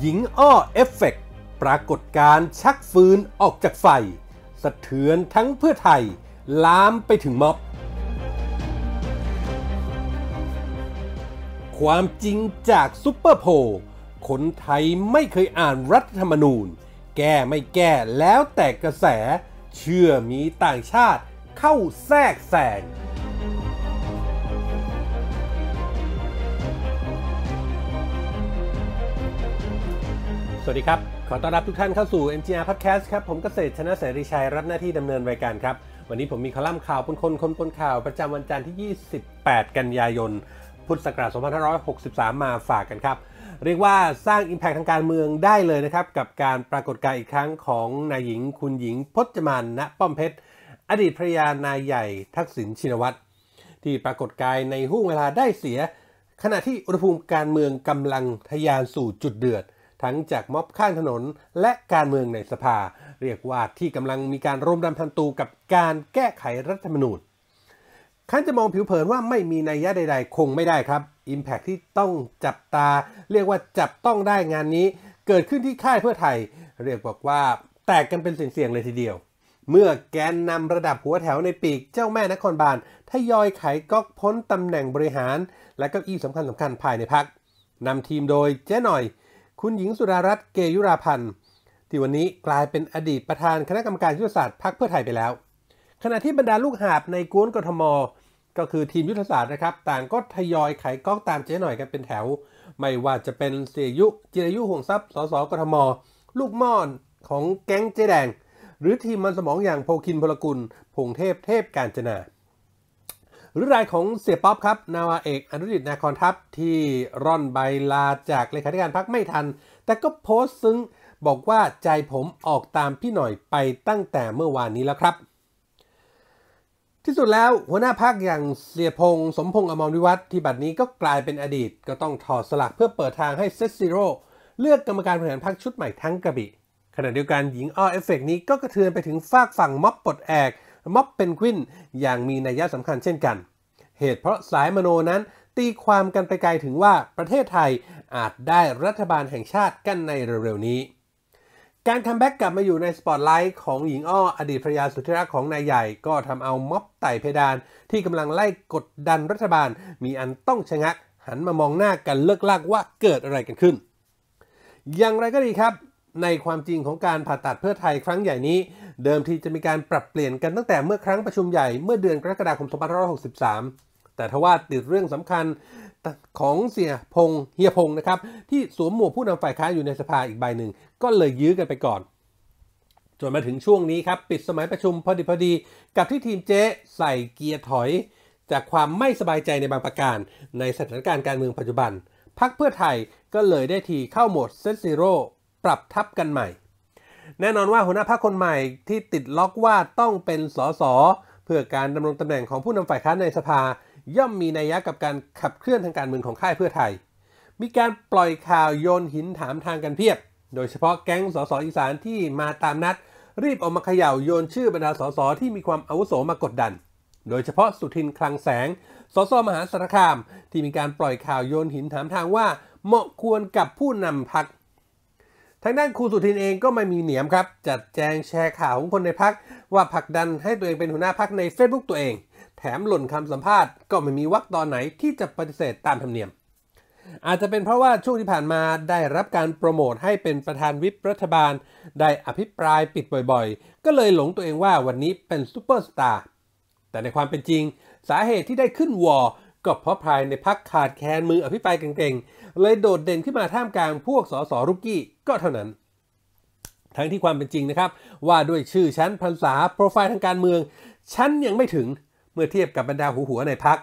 หญิงอ้อเอฟเฟกปรากฏการชักฟืนออกจากไฟสะเทือนทั้งเพื่อไทยลามไปถึงม็อบความจริงจากซุปเปอร์โพคนไทยไม่เคยอ่านรัฐธรรมนูญ แก้ไม่แก้แล้วแต่กระแส เชื่อมีต่างชาติเข้าแทรกแซงสวัสดีครับ ขอต้อนรับทุกท่านเข้าสู่ MGR Podcast ครับ ผมเกษตรชนะเสรีชัยรับหน้าที่ดำเนินรายการครับ วันนี้ผมมีคอลัมน์ข่าวปนคนคนปนข่าวประจำวันจันทร์ที่ 28 กันยายน พุทธศักราช2563มาฝากกันครับ เรียกว่าสร้าง Impact ทางการเมืองได้เลยนะครับ กับการปรากฏการอีกครั้งของนายหญิงคุณหญิง พจมานณป้อมเพชร อดีตภรยานายใหญ่ ทักษิณชินวัตรที่ปรากฏกายในห้วงเวลาได้เสีย ขณะที่อุณหภูมิการเมืองกำลังทะยานสู่จุดเดือดทั้งจากม็อบข้างถนนและการเมืองในสภา เรียกว่าที่กำลังมีการร่วมดันพันตูกับการแก้ไขรัฐธรรมนูญขั้นจะมองผิวเผินว่าไม่มีนัยยะใดๆ คงไม่ได้ครับ Impact ที่ต้องจับตา เรียกว่าจับต้องได้งานนี้ เกิดขึ้นที่ค่ายเพื่อไทย เรียกบอกว่าแตกกันเป็นเสี่ยงเลยทีเดียว เมื่อแกนนำระดับหัวแถวในปีกเจ้าแม่นครบาลทยอยไขก๊กพ้นตำแหน่งบริหาร และก็อี้สำคัญๆภายในพักนำทีมโดยเจ๊หน่อยคุณหญิงสุดารัตน์เกยุราพันธ์ ที่วันนี้กลายเป็นอดีตประธานคณะกรรมการยุทธศาสตร์พักเพื่อไทยไปแล้ว ขณะที่บรรดาลูกหาบในกวนกทม ก็คือทีมยุทธศาสตร์นะครับ ต่างก็ทยอยไขก้องตามเจ๊หน่อยกันเป็นแถว ไม่ว่าจะเป็นเสียยุจิรยุห่วงทรัพย์สสกทม ลูกม่อนของแก๊งเจ๊แดง หรือทีมมันสมองอย่างโพคินพลกุลพงเทพเทพการจนาหรือรายของเสียป๊อปครับ นาวาเอกอนุดิตนาคอนทัพที่ร่อนใบลาจากเลขาธิการพักไม่ทัน แต่ก็โพสต์ซึ้งบอกว่าใจผมออกตามพี่หน่อยไปตั้งแต่เมื่อวานนี้แล้วครับ ที่สุดแล้วหัวหน้าพักอย่างเสียพงสมพงษ์อมรวิวัฒน์ที่บัดนี้ก็กลายเป็นอดีตก็ต้องถอดสลักเพื่อเปิดทางให้เซซิโร่เลือกกรรมการบริหารพักชุดใหม่ทั้งกระบี่ขณะเดียวกันหญิงอ้อเอฟเฟกนี้ก็กระเทือนไปถึงฝากฝั่งม็อบปลดแอกม็อบเพนกวินอย่างมีนัยสำคัญเช่นกัน เหตุเพราะสายมโนนั้นตีความกันไปไกลถึงว่าประเทศไทยอาจได้รัฐบาลแห่งชาติกันในเร็วๆนี้ การคัมแบ็กกลับมาอยู่ในสปอตไลท์ของหญิงอ้ออดีตภรรยาสุธิรักของนายใหญ่ ก็ทำเอาม็อบไต่เพดานที่กำลังไล่กดดันรัฐบาล มีอันต้องชะงัก หันมามองหน้ากันเลิกลากว่าเกิดอะไรกันขึ้น อย่างไรก็ดีครับในความจริงของการผ่าตัดเพื่อไทยครั้งใหญ่นี้ เดิมทีจะมีการปรับเปลี่ยนกันตั้งแต่เมื่อครั้งประชุมใหญ่ เมื่อเดือนกรกฎาคม2563 แต่ทว่าติดเรื่องสำคัญของเสียพงเฮียพงนะครับ ที่สวมหมวกผู้นำฝ่ายค้านอยู่ในสภาอีกใบหนึ่งก็เลยยื้อกันไปก่อน จนมาถึงช่วงนี้ครับ ปิดสมัยประชุมพอดีพอดี กับที่ทีมเจ๊ใส่เกียร์ถอย จากความไม่สบายใจในบางประการ ในสถานการณ์การเมืองปัจจุบันพักเพื่อไทยก็เลยได้ทีเข้าโหมดเซตซีโร่ปรับทับกันใหม่ แน่นอนว่า หัวหน้าพรรคคนใหม่ที่ติดล็อกว่าต้องเป็นสสเพื่อการดำรงตำแหน่ง ของผู้นำฝ่ายค้านในสภา ย่อมมีนัยยะกับการขับเคลื่อนทางการเมืองของค่ายเพื่อไทย มีการปล่อยข่าวโยนหินถามทางกันเพียบ โดยเฉพาะแก๊งสสอีสานที่มาตามนัด รีบออกมาเขย่าโยนชื่อบรรดาสสที่มีความอาวุโสมากดดัน โดยเฉพาะสุทินคลังแสงสสมหาสารคามที่มีการปล่อยข่าวโยนหินถามทางว่า เหมาะควรกับผู้นำพักทางด้านครูสุทินเองก็ไม่มีเหนียมครับ จัดแจงแชร์ข่าวของคนในพัก ว่าผลักดันให้ตัวเองเป็นหัวหน้าพักใน Facebook ตัวเอง แถมหล่นคำสัมภาษณ์ ก็ไม่มีวักตอนไหนที่จะปฏิเสธตามธรรมเนียม อาจจะเป็นเพราะว่าช่วงที่ผ่านมาได้รับการโปรโมทให้เป็นประธานวิปรัฐบาล ได้อภิปรายปิดบ่อยๆ ก็เลยหลงตัวเองว่าวันนี้เป็นซูเปอร์สตาร์แต่ในความเป็นจริงสาเหตุที่ได้ขึ้นวอก็เพราะภายในพักขาดแคลนมืออภิปรายเก่งๆ เลยโดดเด่นขึ้นมาท่ามกลางพวกสสรุกกี้ก็เท่านั้น ทั้งที่ความเป็นจริงนะครับ ว่าด้วยชื่อชั้นภาษาโปรไฟล์ทางการเมือง ชั้นยังไม่ถึง เมื่อเทียบกับบรรดาหูหัวในพัก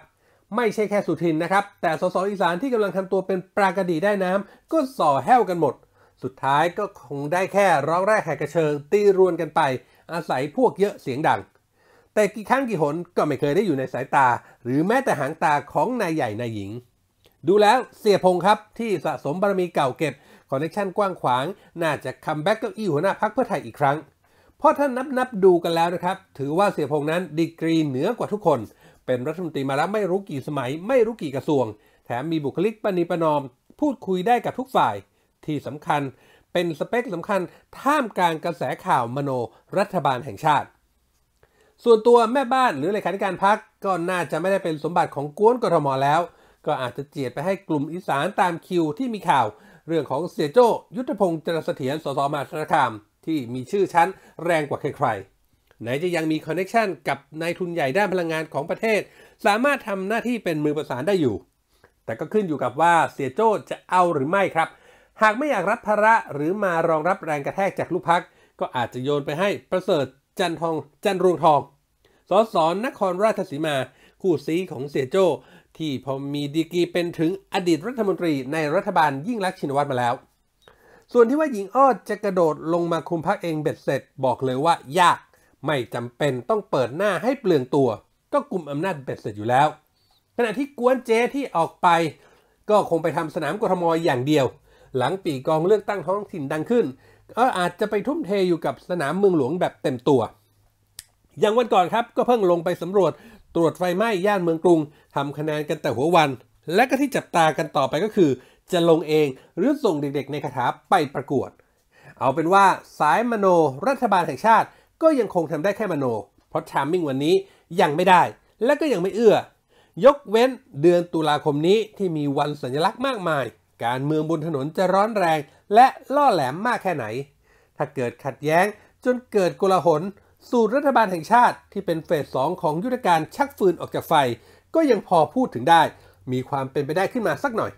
ไม่ใช่แค่สุทินนะครับ แต่สสอีสานที่กำลังทำตัวเป็นปรากดีได้น้ำก็ส่อแห้วกันหมด สุดท้ายก็คงได้แค่ร้องแรกแหกกระเชิงตีรวนกันไป อาศัยพวกเยอะเสียงดังแต่กี่ครั้งกี่หนก็ไม่เคยได้อยู่ในสายตา หรือแม้แต่หางตาของนายใหญ่นายหญิง ดูแล้วเสียพงครับที่สะสมบารมีเก่าเก็บคอนเนคชันกว้างขวาง น่าจะคัมแบ็กเก้าอี้หัวหน้าพักเพื่อไทยอีกครั้งเพราะถ้านับนับดูกันแล้วนะครับ ถือว่าเสียพงนั้นดีกรีเหนือกว่าทุกคน เป็นรัฐมนตรีมาแล้วไม่รู้กี่สมัยไม่รู้กี่กระทรวง แถมมีบุคลิกปณิปนอม พูดคุยได้กับทุกฝ่าย ที่สำคัญเป็นสเปคสำคัญท่ามกลางกระแสข่าวมโน รัฐบาลแห่งชาติส่วนตัวแม่บ้านหรือเลขาธิการพักก็น่าจะไม่ได้เป็นสมบัติของกวนกทมแล้ว ก็อาจจะเจียดไปให้กลุ่มอีสานตามคิวที่มีข่าว เรื่องของเสียโจยุทธพงศ์จรเสถียรสสมหาสารคามที่มีชื่อชั้นแรงกว่าใครๆไหนจะยังมีคอนเน็ชันกับนายทุนใหญ่ด้านพลังงานของประเทศ สามารถทำหน้าที่เป็นมือประสานได้อยู่ แต่ก็ขึ้นอยู่กับว่าเสียโจจะเอาหรือไม่ครับหากไม่อยากรับภาระหรือมารองรับแรงกระแทกจากลูกพักก็อาจจะโยนไปให้ประเสริฐจันทองจันรวงทอง สสนครราชสีมา คู่ซีของเสียโจ้ ที่พอมีดีกีเป็นถึงอดีตรัฐมนตรีในรัฐบาลยิ่งรักชินวัตรมาแล้ว ส่วนที่ว่าหญิงอ้อจะกระโดดลงมาคุมพักเองเบ็ดเสร็จบอกเลยว่า ยากไม่จำเป็นต้องเปิดหน้าให้เปลืองตัว ก็กลุ่มอำนาจเบ็ดเสร็จอยู่แล้ว ขณะที่กวนเจที่ออกไป ก็คงไปทำสนามกทมอย่างเดียว หลังปีกองเลือกตั้งท้องถิ่นดังขึ้นก็อาจจะไปทุ่มเทอยู่กับสนามเมืองหลวงแบบเต็มตัว อย่างวันก่อนครับก็เพิ่งลงไปสำรวจตรวจไฟไหม้ย่านเมืองกรุงทำคะแนนกันแต่หัววัน และก็ที่จับตากันต่อไปก็คือ จะลงเองหรือส่งเด็กๆในคาถาไปประกวด เอาเป็นว่าสายมโนรัฐบาลแห่งชาติ ก็ยังคงทำได้แค่มโน เพราะชามมิ่งวันนี้ยังไม่ได้ และก็ยังไม่เอื้อ ยกเว้นเดือนตุลาคมนี้ที่มีวันสัญลักษณ์มากมายการเมืองบนถนนจะร้อนแรงและล่อแหลมมากแค่ไหน ถ้าเกิดขัดแย้ง จนเกิดกลาหลสูตรรัฐบาลแห่งชาติที่เป็นเฟสสองของยุทธการชักฟืนออกจากไฟ ก็ยังพอพูดถึงได้ มีความเป็นไปได้ขึ้นมาสักหน่อย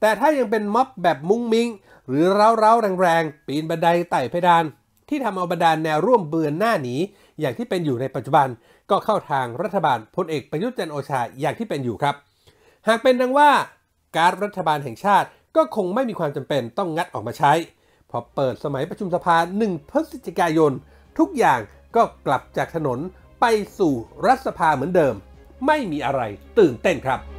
แต่ถ้ายังเป็นม็อบแบบมุงมิงหรือเร้าเร้าแรงๆ ปีนบันไดไต่เพดาน ที่ทำเอาบรรดาแนวร่วมเบือนหน้าหนีอย่างที่เป็นอยู่ในปัจจุบัน ก็เข้าทางรัฐบาลพลเอกประยุทธ์จันโอชาอย่างที่เป็นอยู่ครับ หากเป็นดังว่าการ์ดรัฐบาลแห่งชาติก็คงไม่มีความจำเป็นต้องงัดออกมาใช้ พอเปิดสมัยประชุมสภา 1 พฤศจิกายน ทุกอย่างก็กลับจากถนนไปสู่รัฐสภาเหมือนเดิม ไม่มีอะไรตื่นเต้นครับ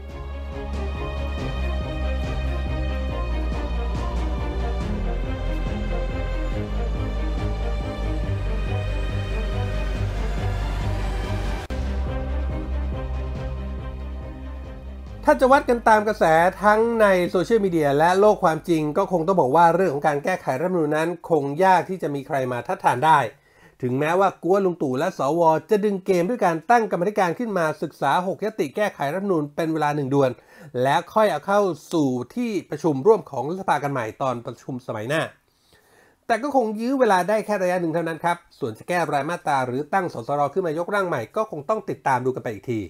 ถ้าจะวัดกันตามกระแสทั้งในโซเชียลมีเดียและโลกความจริงก็คงต้องบอกว่าเรื่องของการแก้ไขรัฐมนูลนั้นคงยากที่จะมีใครมาทัดทานได้ ถึงแม้ว่ากัวลุงตู่และสว จะดึงเกมด้วยการตั้งกรรมธิการขึ้นมาศึกษา 6ยติแก้ไขรัฐมนูลเป็นเวลาหนึ่งเดือนและค่อยเอาเข้าสู่ที่ประชุมร่วมของรัฐสภากันใหม่ตอนประชุมสมัยหน้าแต่ก็คงยื้อเวลาได้แค่ระยะหนึ่งเท่านั้นครับส่วนจะแก้รายมาตราหรือตั้งสสร ขึ้นมายกร่างใหม่ก็คงต้องติดตามดูกันไปอีกที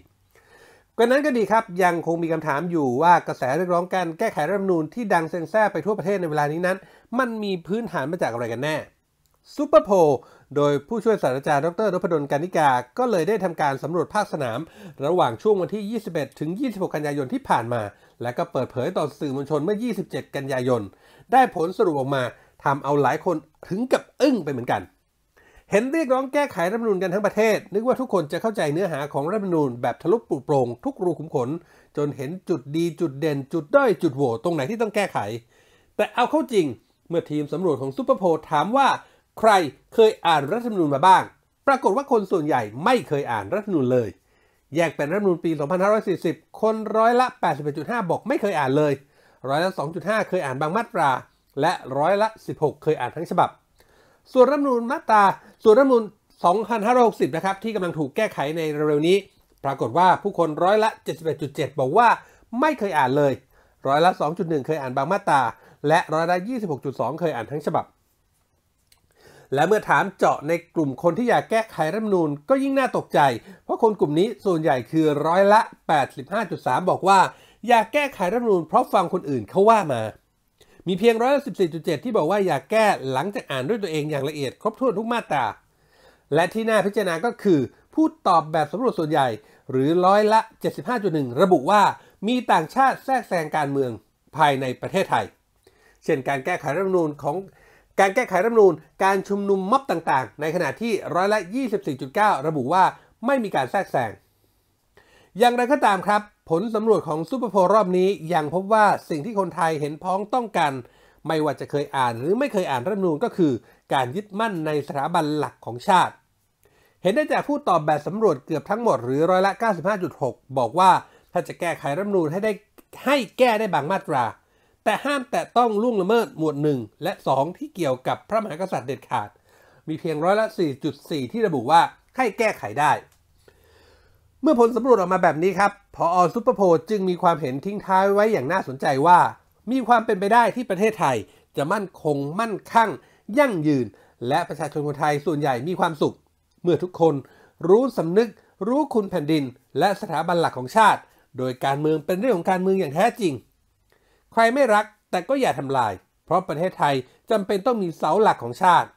กว่านั้นก็ดีครับ ยังคงมีคำถามอยู่ว่ากระแสเรียกร้องการแก้ไขรัฐธรรมนูญที่ดังเซ็งแซ่ไปทั่วประเทศในเวลานี้นั้นมันมีพื้นฐานมาจากอะไรกันแน่ซูเปอร์โพโดยผู้ช่วยศาสตราจารย์ดรนพดลการนิกา ก็เลยได้ทำการสำรวจภาคสนาม ระหว่างช่วงวันที่ 21 ถึง 26 กันยายนที่ผ่านมา และก็เปิดเผยต่อสื่อมวลชนเมื่อ 27 กันยายนได้ผลสรุปออกมาทำเอาหลายคนถึงกับอึ้งไปเหมือนกันเห็นเรียกร้องแก้ไขรัฐมนูญกันทั้งประเทศ นึกว่าทุกคนจะเข้าใจเนื้อหาของรัฐมนูญแบบทะลุปูุโปรง ทุกรูขุมขน จนเห็นจุดดีจุดเด่น จุดด้อย จุดโหวตตรงไหนที่ต้องแก้ไข แต่เอาเข้าจริงเมื่อทีมสำรวจของซูเปอร์โพลถามว่าใครเคยอ่านรัฐธรรมนูญมาบ้าง ปรากฏว่าคนส่วนใหญ่ไม่เคยอ่านรัฐธรรมนูญเลยแยกเป็นรัฐธรรมนูญปี 2540 คนร้อยละ81.5บอก ไม่เคยอ่านเลย ร้อยละ 2.5 เคยอ่านบางมาตรา และร้อยละ 16 เคยอ่านทั้งฉบับส่วนรัฐมนูลมาตราส่วนรัฐมนูล2560 นะครับ ที่กำลังถูกแก้ไขในเร็วนี้ ปรากฏว่าผู้คนร้อยละ71.7บอกว่าไม่เคยอ่านเลย ร้อยละ 2.1 เคยอ่านบางมาตราและร้อยละ 26.2 เคยอ่านทั้งฉบับ และเมื่อถามเจาะในกลุ่มคนที่อยากแก้ไขรัฐมนูญก็ยิ่งน่าตกใจ เพราะคนกลุ่มนี้ส่วนใหญ่คือร้อยละ 85.3 บอกว่า อยากแก้ไขรัฐมนูญเพราะฟังคนอื่นเขาว่ามามีเพียงร้อยละสสิบี่จุดเจ็ดที่บอกว่าอยากแก้หลังจากอ่านด้วยตัวเองอย่างละเอียด ครบถ้วนทุกมาตรา และที่น่าพิจารณาก็คือ ผู้ตอบแบบสำรวจส่วนใหญ่หรือร้อยละ 75.1 ระบุว่ามีต่างชาติแทรกแซงการเมืองภายในประเทศไทย เช่นการแก้ไขรัฐมนูญของการแก้ไขรัฐมนูญการชุมนุมม็อบต่างๆ ในขณะที่ร้อยละ 24.9 ระบุว่าไม่มีการแทรกแซง อย่างไรก็ตามครับผลสำรวจของซูเปอร์โพลรอบนี้ ยังพบว่าสิ่งที่คนไทยเห็นพ้องต้องกัน ไม่ว่าจะเคยอ่านหรือไม่เคยอ่านรัฐนูนก็คือการยึดมั่นในสถาบันหลักของชาติ เห็นได้จากผู้ตอบแบบสำรวจเกือบทั้งหมดหรือร้อยละ95.6 บอกว่าถ้าจะแก้ไขรัฐนูนให้ได้ให้แก้ได้บางมาตรา แต่ห้ามแต่ต้องล่วงละเมิดหมวด 1 และ 2 ที่เกี่ยวกับพระมหากษัตริย์เด็ดขาด มีเพียงร้อยละ4.4 ที่ระบุว่าให้แก้ไขได้เมื่อผลสำรวจออกมาแบบนี้ครับพออซุปเปอร์โพจึงมีความเห็นทิ้งท้ายไว้อย่างน่าสนใจว่า มีความเป็นไปได้ที่ประเทศไทยจะมั่นคงมั่นคั่งยั่งยืน และประชาชนคนไทยส่วนใหญ่มีความสุข เมื่อทุกคนรู้สำนึก รู้คุณแผ่นดิน และสถาบันหลักของชาติ โดยการเมืองเป็นเรื่องของการเมืองอย่างแท้จริง ใครไม่รักแต่ก็อย่าทำลาย เพราะประเทศไทยจำเป็นต้องมีเสาหลักของชาติ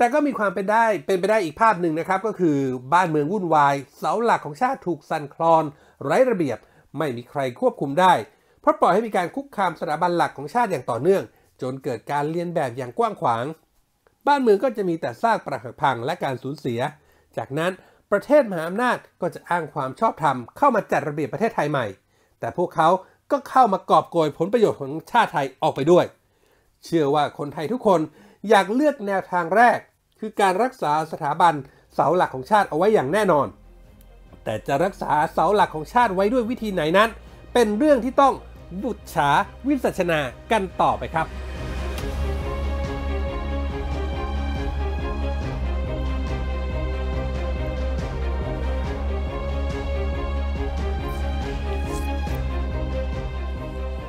แต่ก็มีความเป็นได้เป็นไปได้อีกภาพหนึ่งนะครับ ก็คือบ้านเมืองวุ่นวายเสาหลักของชาติถูกสั่นคลอน ไร้ระเบียบไม่มีใครควบคุมได้ เพราะปล่อยให้มีการคุกคามสถาบันหลักของชาติอย่างต่อเนื่อง จนเกิดการเลียนแบบอย่างกว้างขวางบ้านเมืองก็จะมีแต่ซากปรักหักพังและการสูญเสีย จากนั้นประเทศมหาอำนาจก็จะอ้างความชอบธรรมเข้ามาจัดระเบียบประเทศไทยใหม่ แต่พวกเขา ก็เข้ามากอบโกยผลประโยชน์ของชาติไทยออกไปด้วย เชื่อว่าคนไทยทุกคนอยากเลือกแนวทางแรกคือการรักษาสถาบันเสาหลักของชาติเอาไว้อย่างแน่นอน แต่จะรักษาเสาหลักของชาติไว้ด้วยวิธีไหนนั้น เป็นเรื่องที่ต้อง บุตรฉาวิสัชนากันต่อไปครับ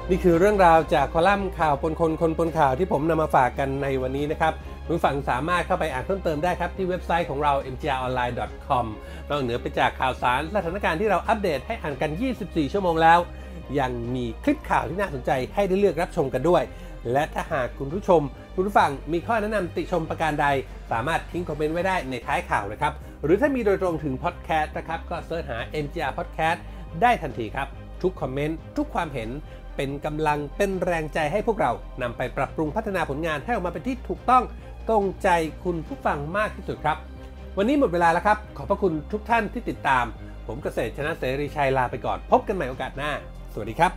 นี่คือเรื่องราวจากคอลัมน์ข่าวปนคนคนปนข่าวที่ผมนำมาฝากกันในวันนี้นะครับคุณฝั่งสามารถเข้าไปอ่านเพิ่มเติมได้ครับที่เว็บไซต์ของเรา mgronline.com นอกเหนือไปจากข่าวสารสถานการณ์ที่เราอัปเดตให้อ่านกัน 24 ชั่วโมงแล้ว ยังมีคลิปข่าวที่น่าสนใจให้ได้เลือกรับชมกันด้วย และถ้าหากคุณผู้ชม คุณผู้ฟังมีข้อแนะนำติชมประการใด สามารถทิ้งคอมเมนต์ไว้ได้ในท้ายข่าวนะครับ หรือถ้ามีโดยตรงถึงพอดแคสต์นะครับ ก็เสิร์ชหา MGR Podcast ได้ทันทีครับ ทุกคอมเมนต์ทุกความเห็นเป็นกำลังเป็นแรงใจให้พวกเรานำไปปรับปรุงพัฒนาผลงานให้ออกมาเป็นที่ถูกต้องตรงใจคุณผู้ฟังมากที่สุดครับ วันนี้หมดเวลาแล้วครับ ขอบพระคุณทุกท่านที่ติดตาม ผมเกษตรชนะเสรีชัยลาไปก่อนพบกันใหม่โอกาสหน้า สวัสดีครับ